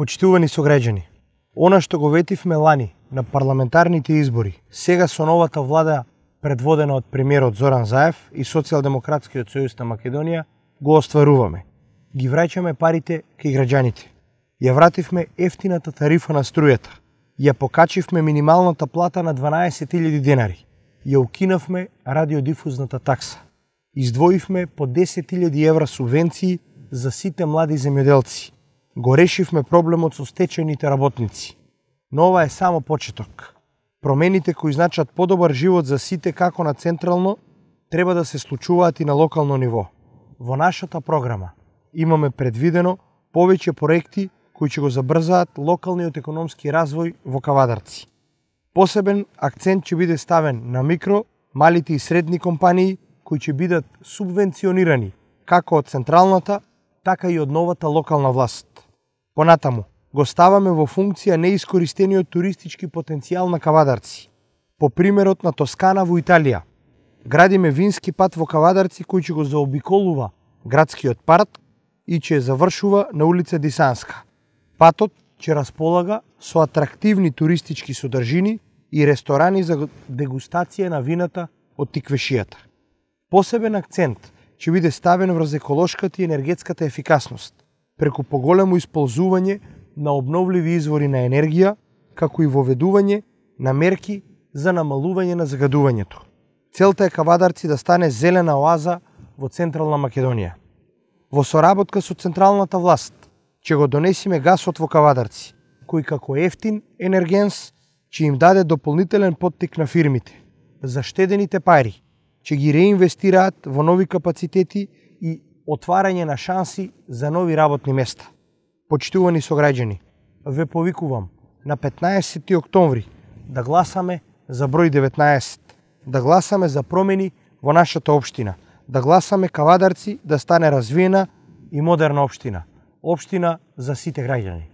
Почитувани сограѓани, она што го ветивме лани на парламентарните избори, сега со новата влада предводена од премиерот Зоран Заев и Социјалдемократскиот сојуз на Македонија, го остваруваме. Ги враќаме парите кај граѓаните. Ја вративме ефтината тарифа на струјата. Ја покачивме минималната плата на 12.000 денари. Ја укинавме радиодифузната такса. Издвоивме по 10.000 евра субвенции за сите млади земјоделци го решивме проблемот со стечените работници. Но ова е само почеток. Промените кои значат подобар живот за сите како на централно, треба да се случуваат и на локално ниво. Во нашата програма имаме предвидено повеќе проекти кои ќе го забрзаат локалниот економски развој во Кавадарци. Посебен акцент ќе биде ставен на микро, малите и средни компании кои ќе бидат субвенционирани како од централната, така и од новата локална власт. Понатаму, го ставаме во функција неискористениот туристички потенцијал на Кавадарци. По примерот на Тоскана во Италија, градиме вински пат во Кавадарци кој ќе го заобиколува градскиот парк и ќе завршува на улица Дисанска. Патот ќе располага со атрактивни туристички содржини и ресторани за дегустација на вината од тиквешијата. Посебен акцент – ќе биде ставено врз еколошката и енергетската ефикасност, преку поголемо исползување на обновливи извори на енергија, како и воведување на мерки за намалување на загадувањето. Целта е Кавадарци да стане зелена оаза во Централна Македонија. Во соработка со Централната власт, ќе го донесиме гасот во Кавадарци, кој како ефтин енергенс ќе им даде дополнителен поттик на фирмите, заштедените пари, ќе ги реинвестираат во нови капацитети и отварање на шанси за нови работни места. Почитувани сограѓани, ве повикувам на 15 октомври да гласаме за број 19, да гласаме за промени во нашата општина, да гласаме Кавадарци да стане развиена и модерна општина, општина за сите граѓани.